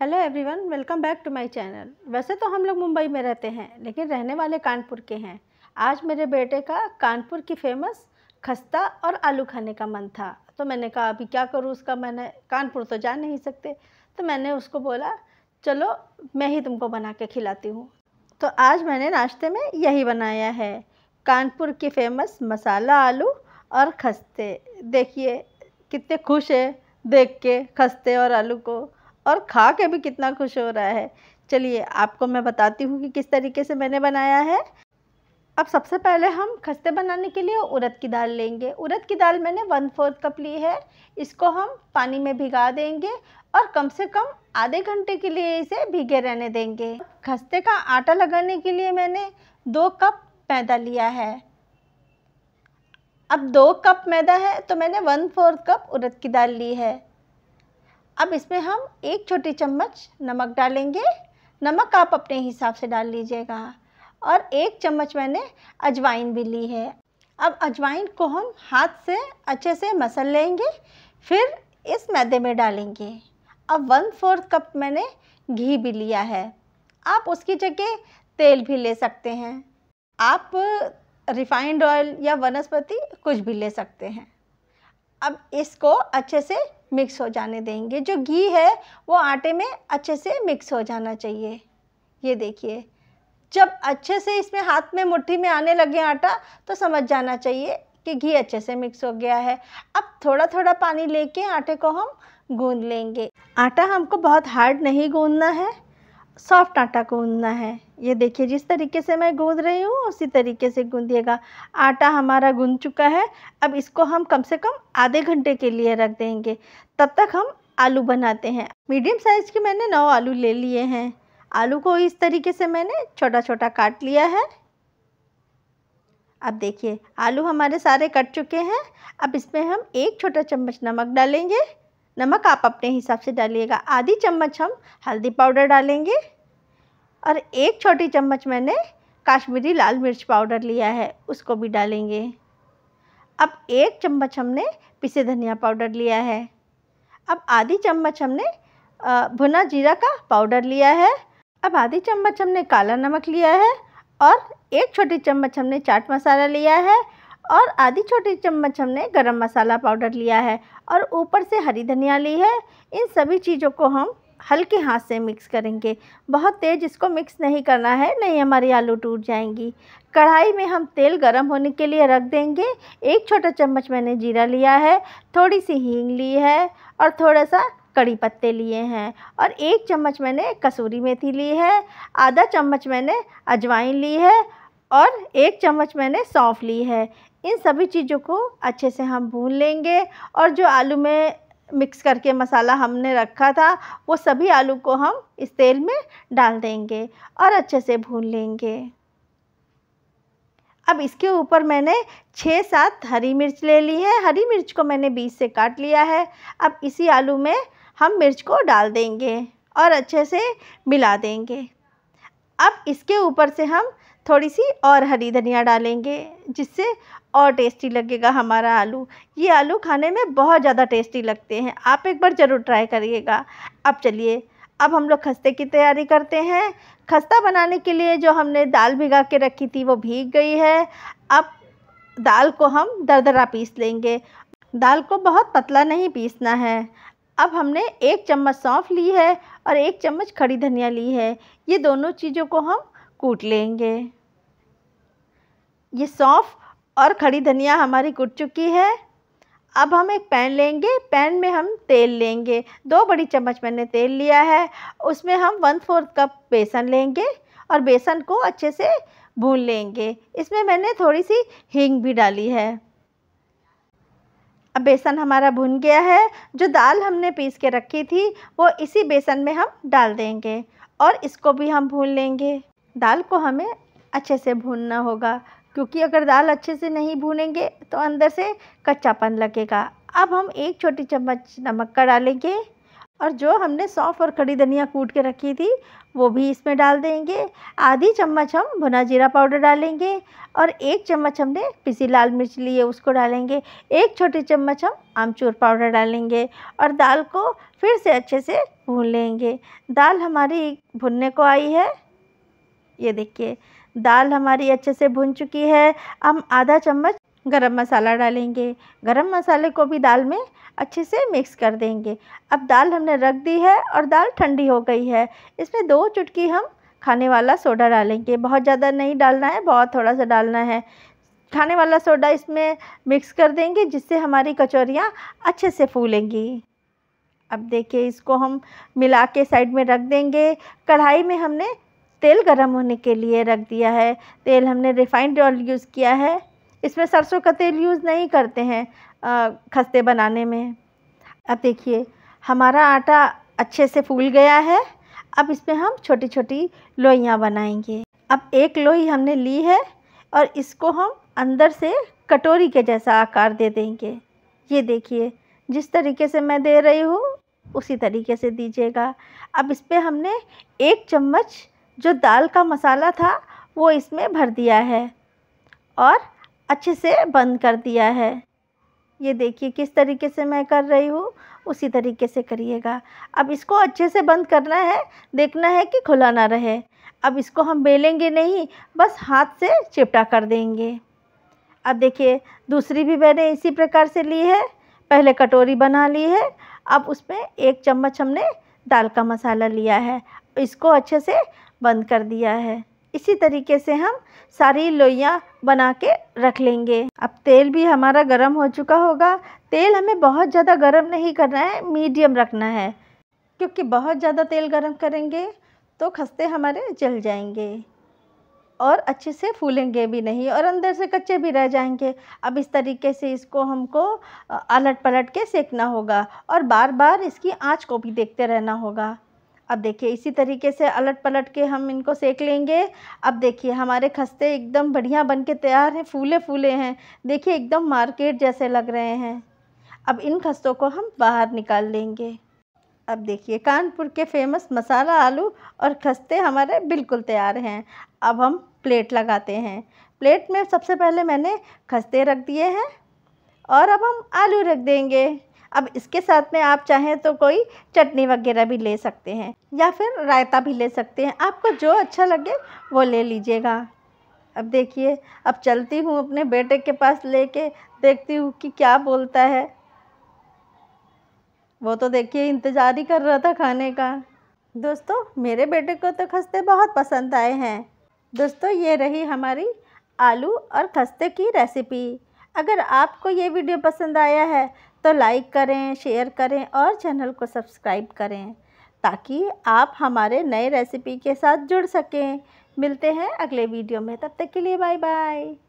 hello everyone welcome back to my channel वैसे तो हम लोग मुंबई में रहते हैं लेकिन रहने वाले कानपुर के हैं आज मेरे बेटे का कानपुर की फेमस खस्ता और आलू खाने का मन था तो मैंने कहा अभी क्या करूँ उसका मैंने कानपुर तो जा नहीं सकते तो मैंने उसको बोला चलो मैं ही तुमको बना के खिलाती हूँ तो आज मैंने नाश्ते में यही बनाया है कानपुर की फेमस मसाला आलू और खस्ते देखिए कितने खुश है देख के खस्ते और आलू को और खा के भी कितना खुश हो रहा है चलिए आपको मैं बताती हूँ कि किस तरीके से मैंने बनाया है अब सबसे पहले हम खस्ते बनाने के लिए उड़द की दाल लेंगे उड़द की दाल मैंने वन फोर्थ कप ली है इसको हम पानी में भिगा देंगे और कम से कम आधे घंटे के लिए इसे भीगे रहने देंगे खस्ते का आटा लगाने के लिए मैंने दो कप मैदा लिया है अब दो कप मैदा है तो मैंने वन फोर्थ कप उड़द की दाल ली है अब इसमें हम एक छोटी चम्मच नमक डालेंगे नमक आप अपने हिसाब से डाल लीजिएगा और एक चम्मच मैंने अजवाइन भी ली है अब अजवाइन को हम हाथ से अच्छे से मसल लेंगे फिर इस मैदे में डालेंगे अब वन फोर्थ कप मैंने घी भी लिया है आप उसकी जगह तेल भी ले सकते हैं आप रिफाइंड ऑयल या वनस्पति कुछ भी ले सकते हैं अब इसको अच्छे से मिक्स हो जाने देंगे जो घी है वो आटे में अच्छे से मिक्स हो जाना चाहिए ये देखिए जब अच्छे से इसमें हाथ में मुट्ठी में आने लगे आटा तो समझ जाना चाहिए कि घी अच्छे से मिक्स हो गया है अब थोड़ा थोड़ा पानी लेके आटे को हम गूंद लेंगे आटा हमको बहुत हार्ड नहीं गूंदना है सॉफ्ट आटा गूंदना है ये देखिए जिस तरीके से मैं गूंद रही हूँ उसी तरीके से गूंदिएगा आटा हमारा गूंद चुका है अब इसको हम कम से कम आधे घंटे के लिए रख देंगे तब तक हम आलू बनाते हैं मीडियम साइज़ के मैंने नौ आलू ले लिए हैं आलू को इस तरीके से मैंने छोटा छोटा काट लिया है अब देखिए आलू हमारे सारे कट चुके हैं अब इसमें हम एक छोटा चम्मच नमक डालेंगे नमक आप अपने हिसाब से डालिएगा आधी चम्मच हम हल्दी पाउडर डालेंगे और एक छोटी चम्मच मैंने काश्मीरी लाल मिर्च पाउडर लिया है उसको भी डालेंगे अब एक चम्मच हमने पिसे धनिया पाउडर लिया है अब आधी चम्मच हमने भुना जीरा का पाउडर लिया है अब आधी चम्मच हमने काला नमक लिया है और एक छोटी चम्मच हमने चाट मसाला लिया है और आधी छोटी चम्मच हमने गरम मसाला पाउडर लिया है और ऊपर से हरी धनिया ली है इन सभी चीज़ों को हम हल्के हाथ से मिक्स करेंगे बहुत तेज़ इसको मिक्स नहीं करना है नहीं हमारी आलू टूट जाएंगी कढ़ाई में हम तेल गरम होने के लिए रख देंगे एक छोटा चम्मच मैंने जीरा लिया है थोड़ी सी हींग ली है और थोड़ा सा कड़ी पत्ते लिए हैं और एक चम्मच मैंने कसूरी मेथी ली है आधा चम्मच मैंने अजवाइन ली है और एक चम्मच मैंने सौंफ ली है इन सभी चीज़ों को अच्छे से हम भून लेंगे और जो आलू में मिक्स करके मसाला हमने रखा था वो सभी आलू को हम इस तेल में डाल देंगे और अच्छे से भून लेंगे अब इसके ऊपर मैंने छः सात हरी मिर्च ले ली है हरी मिर्च को मैंने बीच से काट लिया है अब इसी आलू में हम मिर्च को डाल देंगे और अच्छे से मिला देंगे अब इसके ऊपर से हम थोड़ी सी और हरी धनिया डालेंगे जिससे और टेस्टी लगेगा हमारा आलू ये आलू खाने में बहुत ज़्यादा टेस्टी लगते हैं आप एक बार ज़रूर ट्राई करिएगा अब चलिए अब हम लोग खस्ते की तैयारी करते हैं खस्ता बनाने के लिए जो हमने दाल भिगा के रखी थी वो भीग गई है अब दाल को हम दरदरा पीस लेंगे दाल को बहुत पतला नहीं पीसना है अब हमने एक चम्मच सौंफ ली है और एक चम्मच खड़ी धनिया ली है ये दोनों चीज़ों को हम कूट लेंगे ये सौंफ और खड़ी धनिया हमारी कुट चुकी है अब हम एक पैन लेंगे पैन में हम तेल लेंगे दो बड़ी चम्मच मैंने तेल लिया है उसमें हम वन फोर्थ कप बेसन लेंगे और बेसन को अच्छे से भून लेंगे इसमें मैंने थोड़ी सी हींग भी डाली है अब बेसन हमारा भुन गया है जो दाल हमने पीस के रखी थी वो इसी बेसन में हम डाल देंगे और इसको भी हम भून लेंगे दाल को हमें अच्छे से भूनना होगा क्योंकि अगर दाल अच्छे से नहीं भूनेंगे तो अंदर से कच्चापन लगेगा अब हम एक छोटी चम्मच नमक का डालेंगे और जो हमने सौंफ और कड़ी धनिया कूट के रखी थी वो भी इसमें डाल देंगे आधी चम्मच हम भुना जीरा पाउडर डालेंगे और एक चम्मच हमने पिसी लाल मिर्च लिए उसको डालेंगे एक छोटी चम्मच हम आमचूर पाउडर डालेंगे और दाल को फिर से अच्छे से भून लेंगे दाल हमारी भुनने को आई है ये देखिए दाल हमारी अच्छे से भुन चुकी है हम आधा चम्मच गरम मसाला डालेंगे गरम मसाले को भी दाल में अच्छे से मिक्स कर देंगे अब दाल हमने रख दी है और दाल ठंडी हो गई है इसमें दो चुटकी हम खाने वाला सोडा डालेंगे बहुत ज़्यादा नहीं डालना है बहुत थोड़ा सा डालना है खाने वाला सोडा इसमें मिक्स कर देंगे जिससे हमारी कचौरियाँ अच्छे से फूलेंगी अब देखिए इसको हम मिला के साइड में रख देंगे कढ़ाई में हमने तेल गर्म होने के लिए रख दिया है तेल हमने रिफ़ाइंड ऑयल यूज़ किया है इसमें सरसों का तेल यूज़ नहीं करते हैं खस्ते बनाने में अब देखिए हमारा आटा अच्छे से फूल गया है अब इसमें हम छोटी छोटी लोइयाँ बनाएंगे अब एक लोई हमने ली है और इसको हम अंदर से कटोरी के जैसा आकार दे देंगे ये देखिए जिस तरीके से मैं दे रही हूँ उसी तरीके से दीजिएगा अब इस पर हमने एक चम्मच जो दाल का मसाला था वो इसमें भर दिया है और अच्छे से बंद कर दिया है ये देखिए किस तरीके से मैं कर रही हूँ उसी तरीके से करिएगा अब इसको अच्छे से बंद करना है देखना है कि खुला ना रहे अब इसको हम बेलेंगे नहीं बस हाथ से चिपटा कर देंगे अब देखिए दूसरी भी मैंने इसी प्रकार से ली है पहले कटोरी बना ली है अब उसमें एक चम्मच हमने दाल का मसाला लिया है इसको अच्छे से बंद कर दिया है इसी तरीके से हम सारी लोइयाँ बना के रख लेंगे अब तेल भी हमारा गर्म हो चुका होगा तेल हमें बहुत ज़्यादा गर्म नहीं करना है मीडियम रखना है क्योंकि बहुत ज़्यादा तेल गर्म करेंगे तो खस्ते हमारे जल जाएंगे और अच्छे से फूलेंगे भी नहीं और अंदर से कच्चे भी रह जाएंगे अब इस तरीके से इसको हमको अलट पलट के सेकना होगा और बार बार इसकी आँच को भी देखते रहना होगा अब देखिए इसी तरीके से अलट पलट के हम इनको सेक लेंगे अब देखिए हमारे खस्ते एकदम बढ़िया बन के तैयार हैं फूले फूले हैं देखिए एकदम मार्केट जैसे लग रहे हैं अब इन खस्तों को हम बाहर निकाल लेंगे अब देखिए कानपुर के फेमस मसाला आलू और खस्ते हमारे बिल्कुल तैयार हैं अब हम प्लेट लगाते हैं प्लेट में सबसे पहले मैंने खस्ते रख दिए हैं और अब हम आलू रख देंगे अब इसके साथ में आप चाहें तो कोई चटनी वगैरह भी ले सकते हैं या फिर रायता भी ले सकते हैं आपको जो अच्छा लगे वो ले लीजिएगा अब देखिए अब चलती हूँ अपने बेटे के पास लेके देखती हूँ कि क्या बोलता है वो तो देखिए इंतज़ार ही कर रहा था खाने का दोस्तों मेरे बेटे को तो खस्ते बहुत पसंद आए हैं दोस्तों ये रही हमारी आलू और खस्ते की रेसिपी अगर आपको ये वीडियो पसंद आया है तो लाइक करें शेयर करें और चैनल को सब्सक्राइब करें ताकि आप हमारे नए रेसिपी के साथ जुड़ सकें मिलते हैं अगले वीडियो में तब तक के लिए बाय बाय